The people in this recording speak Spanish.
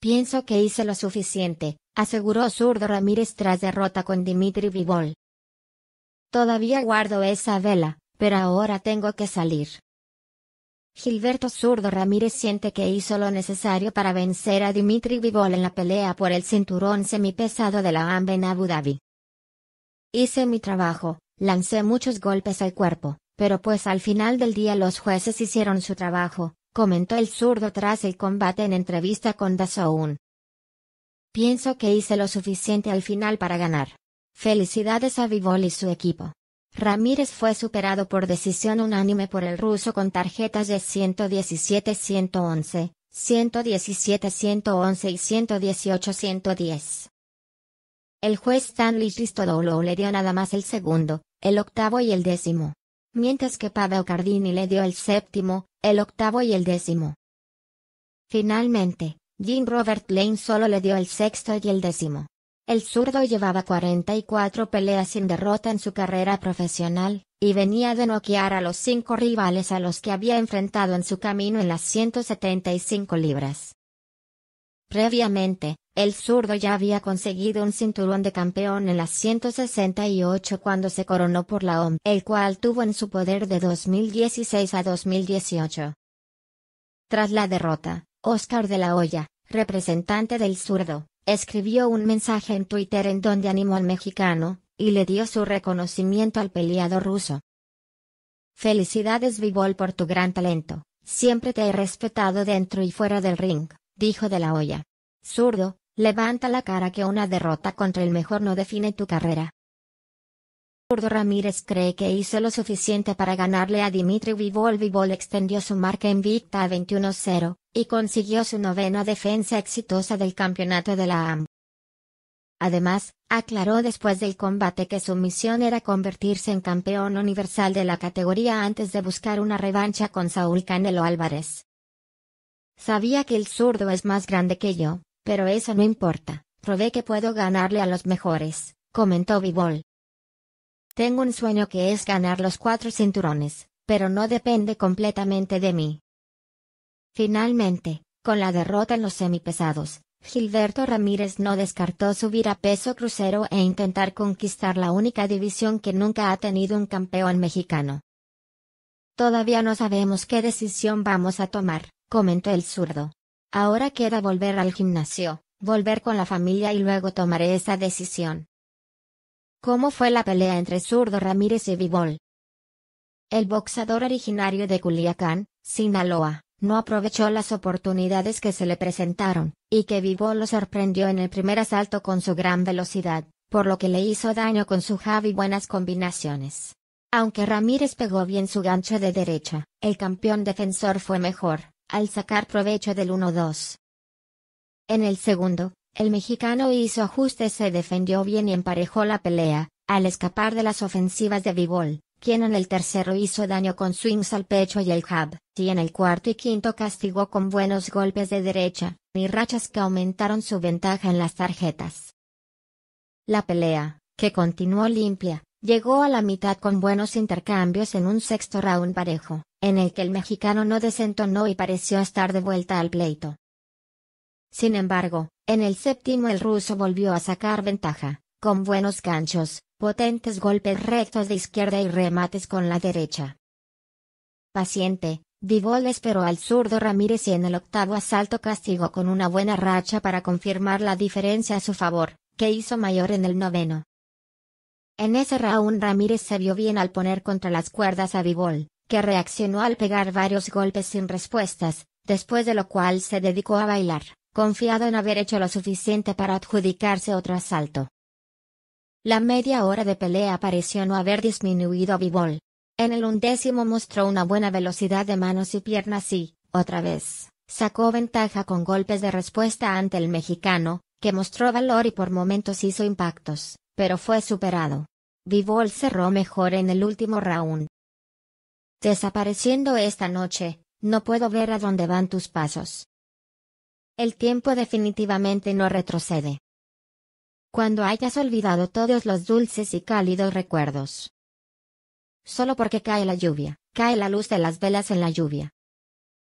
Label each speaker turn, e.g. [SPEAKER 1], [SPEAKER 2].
[SPEAKER 1] Pienso que hice lo suficiente, aseguró Zurdo Ramírez tras derrota con Dimitri Vivol. Todavía guardo esa vela, pero ahora tengo que salir. Gilberto Zurdo Ramírez siente que hizo lo necesario para vencer a Dimitri Vivol en la pelea por el cinturón semipesado de la hambre en Abu Dhabi. Hice mi trabajo, lancé muchos golpes al cuerpo, pero pues al final del día los jueces hicieron su trabajo, comentó el zurdo tras el combate en entrevista con DAZN. Pienso que hice lo suficiente al final para ganar. Felicidades a Vivol y su equipo. Ramírez fue superado por decisión unánime por el ruso con tarjetas de 117-111, 117-111 y 118-110. El juez Stanley Christodoulou le dio nada más el segundo, el octavo y el décimo mientras que Pavel Cardini le dio el séptimo, el octavo y el décimo. Finalmente, Jim Robert Lane solo le dio el sexto y el décimo. El zurdo llevaba 44 peleas sin derrota en su carrera profesional, y venía de noquear a los cinco rivales a los que había enfrentado en su camino en las 175 libras. Previamente, el zurdo ya había conseguido un cinturón de campeón en las 168 cuando se coronó por la OM, el cual tuvo en su poder de 2016 a 2018. Tras la derrota, Oscar de la Hoya, representante del zurdo, escribió un mensaje en Twitter en donde animó al mexicano, y le dio su reconocimiento al peleado ruso. Felicidades Vivol por tu gran talento, siempre te he respetado dentro y fuera del ring, dijo de la Hoya. Zurdo, Levanta la cara que una derrota contra el mejor no define tu carrera. Zurdo Ramírez cree que hizo lo suficiente para ganarle a Dimitri Vivol. Vivol extendió su marca invicta a 21-0, y consiguió su novena defensa exitosa del campeonato de la AM. Además, aclaró después del combate que su misión era convertirse en campeón universal de la categoría antes de buscar una revancha con Saúl Canelo Álvarez. Sabía que el zurdo es más grande que yo, pero eso no importa, probé que puedo ganarle a los mejores, comentó Bivol. Tengo un sueño que es ganar los cuatro cinturones, pero no depende completamente de mí. Finalmente, con la derrota en los semipesados, Gilberto Ramírez no descartó subir a peso crucero e intentar conquistar la única división que nunca ha tenido un campeón mexicano. Todavía no sabemos qué decisión vamos a tomar, comentó el zurdo. Ahora queda volver al gimnasio, volver con la familia y luego tomaré esa decisión. ¿Cómo fue la pelea entre Zurdo Ramírez y vivol El boxador originario de Culiacán, Sinaloa, no aprovechó las oportunidades que se le presentaron, y que vivol lo sorprendió en el primer asalto con su gran velocidad, por lo que le hizo daño con su y buenas combinaciones. Aunque Ramírez pegó bien su gancho de derecha, el campeón defensor fue mejor, al sacar provecho del 1-2. En el segundo, el mexicano hizo ajustes, se defendió bien y emparejó la pelea, al escapar de las ofensivas de Vivol, quien en el tercero hizo daño con swings al pecho y el jab, y en el cuarto y quinto castigó con buenos golpes de derecha, y rachas que aumentaron su ventaja en las tarjetas. La pelea, que continuó limpia, llegó a la mitad con buenos intercambios en un sexto round parejo en el que el mexicano no desentonó y pareció estar de vuelta al pleito. Sin embargo, en el séptimo el ruso volvió a sacar ventaja, con buenos ganchos, potentes golpes rectos de izquierda y remates con la derecha. Paciente, Divol esperó al zurdo Ramírez y en el octavo asalto castigó con una buena racha para confirmar la diferencia a su favor, que hizo mayor en el noveno. En ese round Ramírez se vio bien al poner contra las cuerdas a Bivol, que reaccionó al pegar varios golpes sin respuestas, después de lo cual se dedicó a bailar, confiado en haber hecho lo suficiente para adjudicarse otro asalto. La media hora de pelea pareció no haber disminuido a Bivol. En el undécimo mostró una buena velocidad de manos y piernas y, otra vez, sacó ventaja con golpes de respuesta ante el mexicano, que mostró valor y por momentos hizo impactos, pero fue superado. Bivol cerró mejor en el último round, Desapareciendo esta noche, no puedo ver a dónde van tus pasos. El tiempo definitivamente no retrocede. Cuando hayas olvidado todos los dulces y cálidos recuerdos. Solo porque cae la lluvia, cae la luz de las velas en la lluvia,